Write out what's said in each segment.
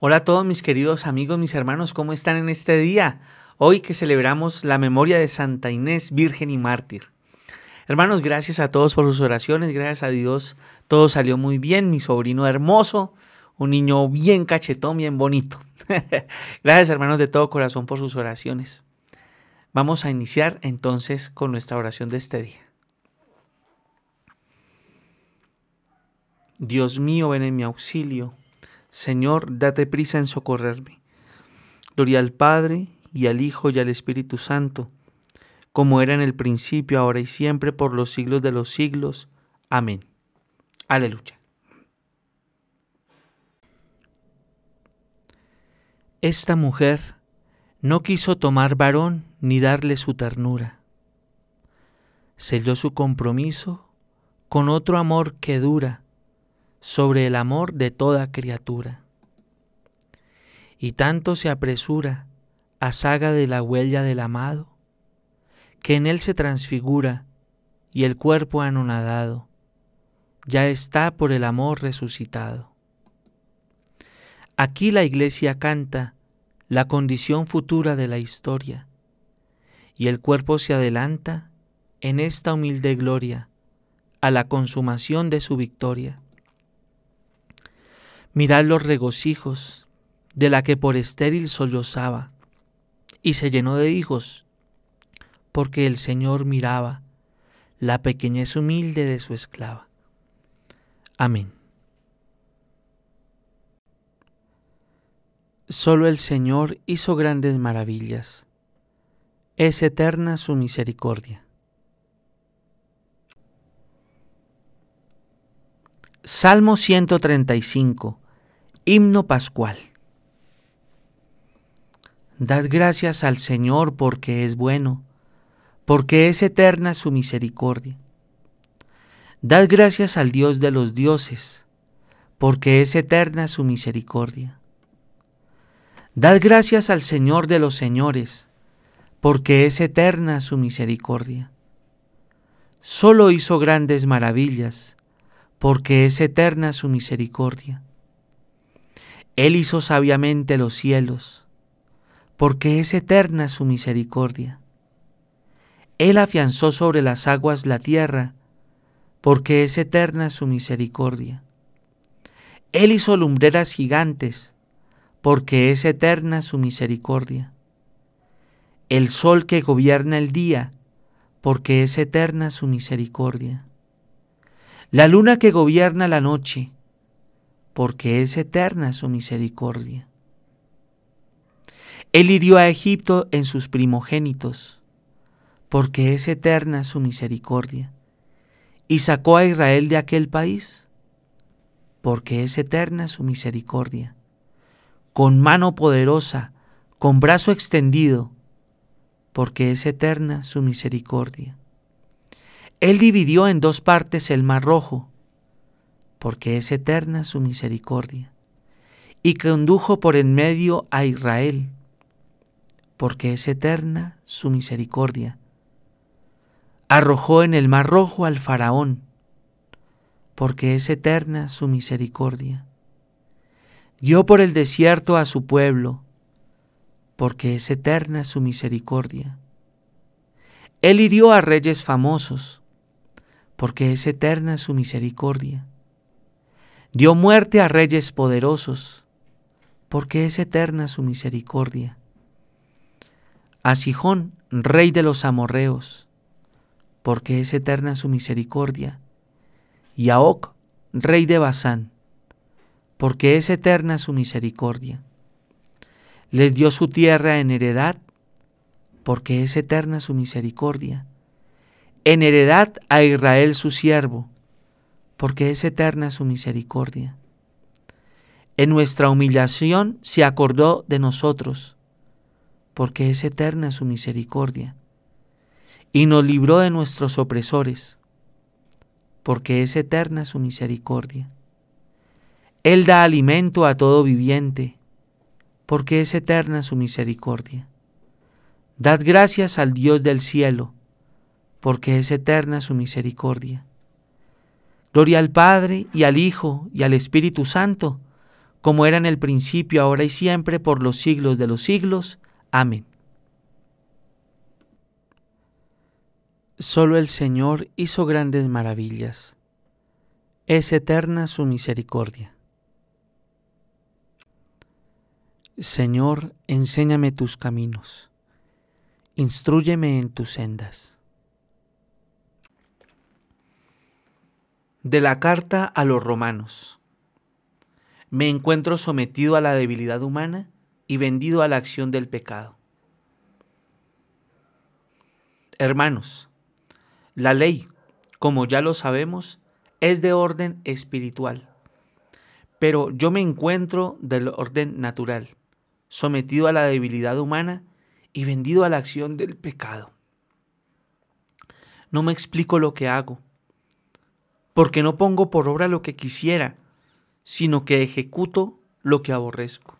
Hola a todos mis queridos amigos, mis hermanos, ¿cómo están en este día? Hoy que celebramos la memoria de Santa Inés, Virgen y Mártir. Hermanos, gracias a todos por sus oraciones, gracias a Dios, todo salió muy bien, mi sobrino hermoso, un niño bien cachetón, bien bonito. gracias hermanos de todo corazón por sus oraciones. Vamos a iniciar entonces con nuestra oración de este día. Dios mío, ven en mi auxilio Señor, date prisa en socorrerme. Gloria al Padre, y al Hijo, y al Espíritu Santo, como era en el principio, ahora y siempre, por los siglos de los siglos. Amén. Aleluya. Esta mujer no quiso tomar varón ni darle su ternura. Selló su compromiso con otro amor que dura sobre el amor de toda criatura. Y tanto se apresura a saga de la huella del amado, que en él se transfigura y el cuerpo anonadado, ya está por el amor resucitado. Aquí la iglesia canta la condición futura de la historia, y el cuerpo se adelanta en esta humilde gloria a la consumación de su victoria mirad los regocijos de la que por estéril sollozaba, y se llenó de hijos, porque el Señor miraba la pequeñez humilde de su esclava. Amén. Solo el Señor hizo grandes maravillas. Es eterna su misericordia. Salmo 135 Himno Pascual. Dad gracias al Señor porque es bueno, porque es eterna su misericordia. Dad gracias al Dios de los dioses, porque es eterna su misericordia. Dad gracias al Señor de los señores, porque es eterna su misericordia. Solo hizo grandes maravillas, porque es eterna su misericordia él hizo sabiamente los cielos, porque es eterna su misericordia. Él afianzó sobre las aguas la tierra, porque es eterna su misericordia. Él hizo lumbreras gigantes, porque es eterna su misericordia. El sol que gobierna el día, porque es eterna su misericordia. La luna que gobierna la noche, porque es eterna su misericordia. Él hirió a Egipto en sus primogénitos, porque es eterna su misericordia, y sacó a Israel de aquel país, porque es eterna su misericordia. Con mano poderosa, con brazo extendido, porque es eterna su misericordia. Él dividió en dos partes el mar rojo, porque es eterna su misericordia, y condujo por en medio a Israel, porque es eterna su misericordia. Arrojó en el mar rojo al faraón, porque es eterna su misericordia. Guió por el desierto a su pueblo, porque es eterna su misericordia. Él hirió a reyes famosos, porque es eterna su misericordia dio muerte a reyes poderosos, porque es eterna su misericordia. A Sijón, rey de los amorreos, porque es eterna su misericordia. Y a Oc, rey de Basán, porque es eterna su misericordia. Les dio su tierra en heredad, porque es eterna su misericordia. En heredad a Israel su siervo, porque es eterna su misericordia. En nuestra humillación se acordó de nosotros, porque es eterna su misericordia. Y nos libró de nuestros opresores, porque es eterna su misericordia. Él da alimento a todo viviente, porque es eterna su misericordia. Dad gracias al Dios del cielo, porque es eterna su misericordia. Gloria al Padre y al Hijo y al Espíritu Santo, como era en el principio, ahora y siempre, por los siglos de los siglos. Amén. Solo el Señor hizo grandes maravillas. Es eterna su misericordia. Señor, enséñame tus caminos. Instruyeme en tus sendas. de la carta a los romanos. Me encuentro sometido a la debilidad humana y vendido a la acción del pecado. Hermanos, la ley, como ya lo sabemos, es de orden espiritual, pero yo me encuentro del orden natural, sometido a la debilidad humana y vendido a la acción del pecado. No me explico lo que hago porque no pongo por obra lo que quisiera, sino que ejecuto lo que aborrezco.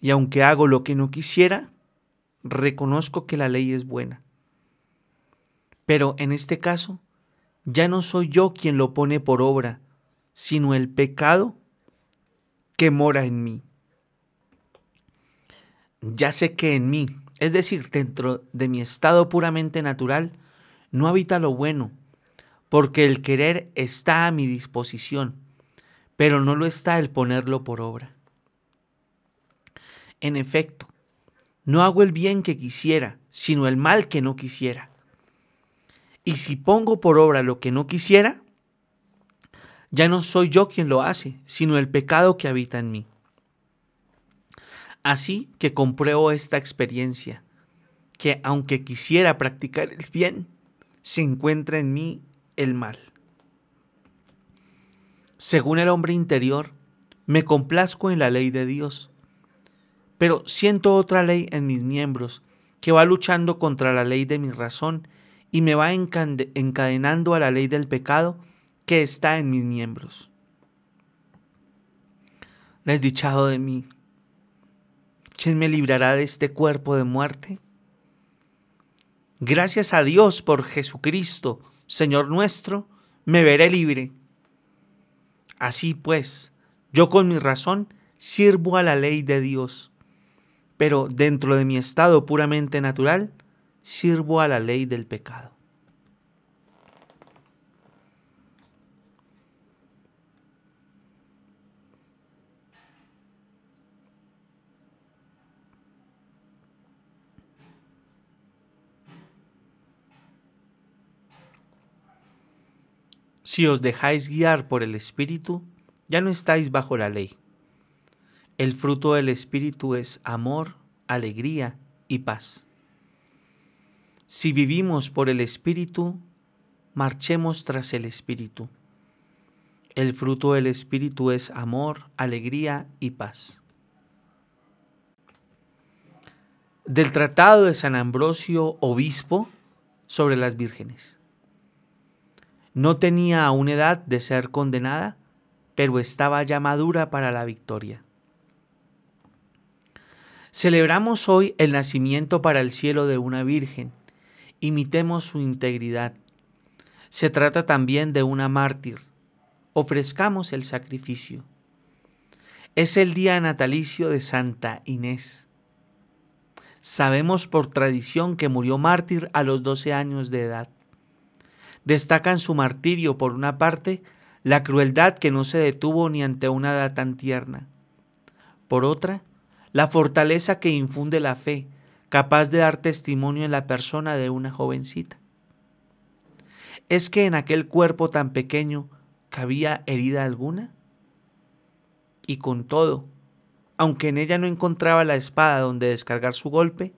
Y aunque hago lo que no quisiera, reconozco que la ley es buena. Pero en este caso, ya no soy yo quien lo pone por obra, sino el pecado que mora en mí. Ya sé que en mí, es decir, dentro de mi estado puramente natural, no habita lo bueno, porque el querer está a mi disposición, pero no lo está el ponerlo por obra. En efecto, no hago el bien que quisiera, sino el mal que no quisiera. Y si pongo por obra lo que no quisiera, ya no soy yo quien lo hace, sino el pecado que habita en mí. Así que compruebo esta experiencia, que aunque quisiera practicar el bien, se encuentra en mí el mal. Según el hombre interior, me complazco en la ley de Dios, pero siento otra ley en mis miembros que va luchando contra la ley de mi razón y me va encadenando a la ley del pecado que está en mis miembros. Desdichado de mí, ¿quién me librará de este cuerpo de muerte? Gracias a Dios por Jesucristo, Señor nuestro, me veré libre. Así pues, yo con mi razón sirvo a la ley de Dios, pero dentro de mi estado puramente natural, sirvo a la ley del pecado. Si os dejáis guiar por el Espíritu, ya no estáis bajo la ley. El fruto del Espíritu es amor, alegría y paz. Si vivimos por el Espíritu, marchemos tras el Espíritu. El fruto del Espíritu es amor, alegría y paz. Del Tratado de San Ambrosio, Obispo, sobre las vírgenes. No tenía aún edad de ser condenada, pero estaba ya madura para la victoria. Celebramos hoy el nacimiento para el cielo de una virgen. Imitemos su integridad. Se trata también de una mártir. Ofrezcamos el sacrificio. Es el día natalicio de Santa Inés. Sabemos por tradición que murió mártir a los 12 años de edad destacan su martirio, por una parte, la crueldad que no se detuvo ni ante una edad tan tierna. Por otra, la fortaleza que infunde la fe, capaz de dar testimonio en la persona de una jovencita. ¿Es que en aquel cuerpo tan pequeño cabía herida alguna? Y con todo, aunque en ella no encontraba la espada donde descargar su golpe,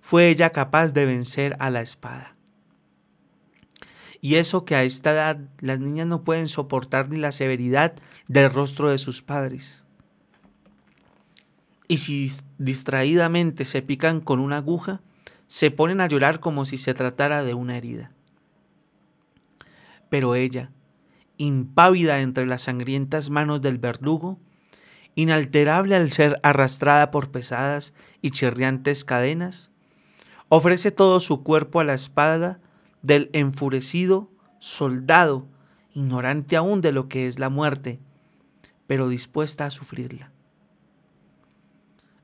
fue ella capaz de vencer a la espada. Y eso que a esta edad las niñas no pueden soportar ni la severidad del rostro de sus padres. Y si distraídamente se pican con una aguja, se ponen a llorar como si se tratara de una herida. Pero ella, impávida entre las sangrientas manos del verdugo, inalterable al ser arrastrada por pesadas y chirriantes cadenas, ofrece todo su cuerpo a la espada del enfurecido soldado, ignorante aún de lo que es la muerte, pero dispuesta a sufrirla.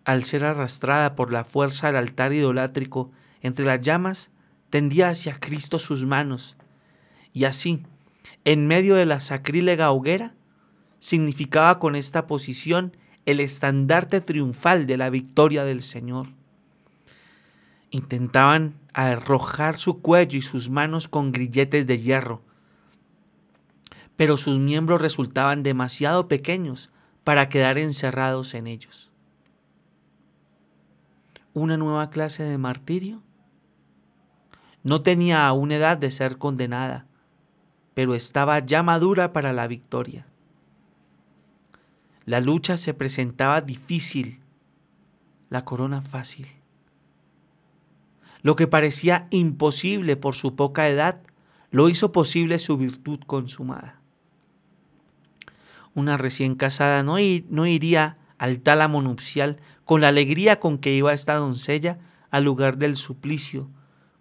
Al ser arrastrada por la fuerza al altar idolátrico entre las llamas, tendía hacia Cristo sus manos, y así, en medio de la sacrílega hoguera, significaba con esta posición el estandarte triunfal de la victoria del Señor. Intentaban arrojar su cuello y sus manos con grilletes de hierro. Pero sus miembros resultaban demasiado pequeños para quedar encerrados en ellos. ¿Una nueva clase de martirio? No tenía aún edad de ser condenada, pero estaba ya madura para la victoria. La lucha se presentaba difícil, la corona fácil. Lo que parecía imposible por su poca edad, lo hizo posible su virtud consumada. Una recién casada no, iría al tálamo nupcial con la alegría con que iba esta doncella al lugar del suplicio,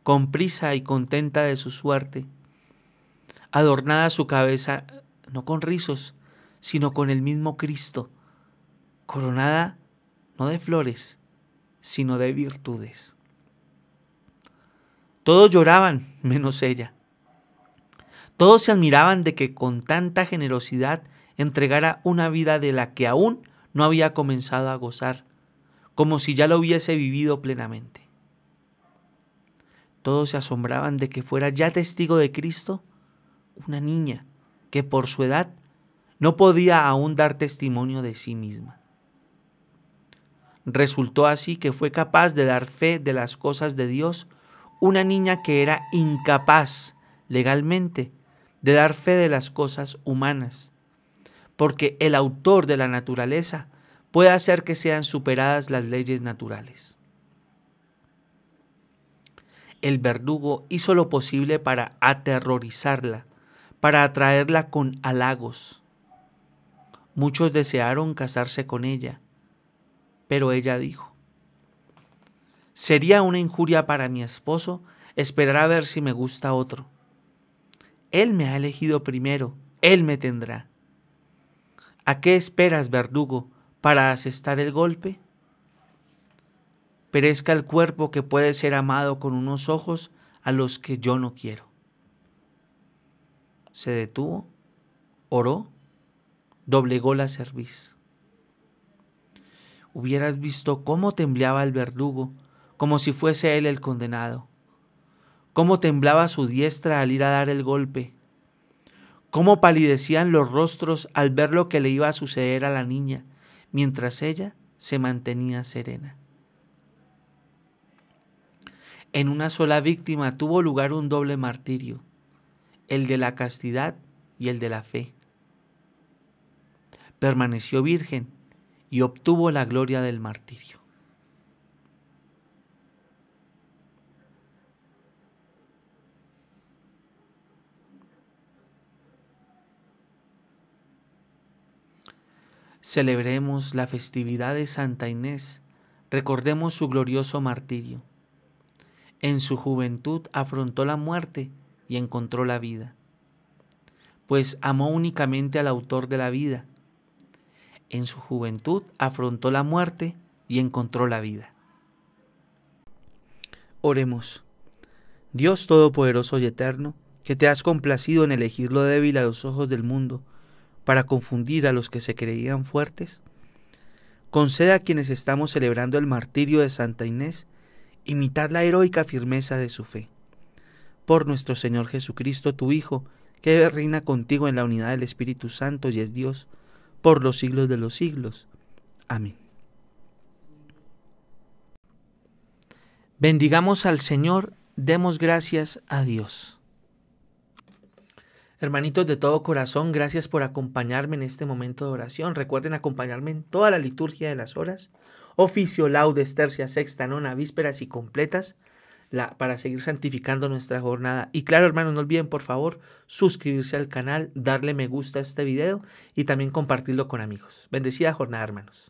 con prisa y contenta de su suerte. Adornada su cabeza no con rizos, sino con el mismo Cristo, coronada no de flores, sino de virtudes. Todos lloraban, menos ella. Todos se admiraban de que con tanta generosidad entregara una vida de la que aún no había comenzado a gozar, como si ya lo hubiese vivido plenamente. Todos se asombraban de que fuera ya testigo de Cristo una niña que por su edad no podía aún dar testimonio de sí misma. Resultó así que fue capaz de dar fe de las cosas de Dios una niña que era incapaz legalmente de dar fe de las cosas humanas, porque el autor de la naturaleza puede hacer que sean superadas las leyes naturales. El verdugo hizo lo posible para aterrorizarla, para atraerla con halagos. Muchos desearon casarse con ella, pero ella dijo, Sería una injuria para mi esposo esperar a ver si me gusta otro. Él me ha elegido primero, él me tendrá. ¿A qué esperas, verdugo, para asestar el golpe? Perezca el cuerpo que puede ser amado con unos ojos a los que yo no quiero. Se detuvo, oró, doblegó la cerviz. Hubieras visto cómo temblaba el verdugo como si fuese él el condenado. Cómo temblaba su diestra al ir a dar el golpe. Cómo palidecían los rostros al ver lo que le iba a suceder a la niña, mientras ella se mantenía serena. En una sola víctima tuvo lugar un doble martirio, el de la castidad y el de la fe. Permaneció virgen y obtuvo la gloria del martirio. Celebremos la festividad de Santa Inés, recordemos su glorioso martirio. En su juventud afrontó la muerte y encontró la vida, pues amó únicamente al autor de la vida. En su juventud afrontó la muerte y encontró la vida. Oremos. Dios Todopoderoso y Eterno, que te has complacido en elegir lo débil a los ojos del mundo, para confundir a los que se creían fuertes? Conceda a quienes estamos celebrando el martirio de Santa Inés imitar la heroica firmeza de su fe. Por nuestro Señor Jesucristo, tu Hijo, que reina contigo en la unidad del Espíritu Santo y es Dios, por los siglos de los siglos. Amén. Bendigamos al Señor, demos gracias a Dios. Hermanitos de todo corazón, gracias por acompañarme en este momento de oración. Recuerden acompañarme en toda la liturgia de las horas, oficio, laudes, tercia, sexta, nona, vísperas y completas, la, para seguir santificando nuestra jornada. Y claro, hermanos, no olviden, por favor, suscribirse al canal, darle me gusta a este video y también compartirlo con amigos. Bendecida jornada, hermanos.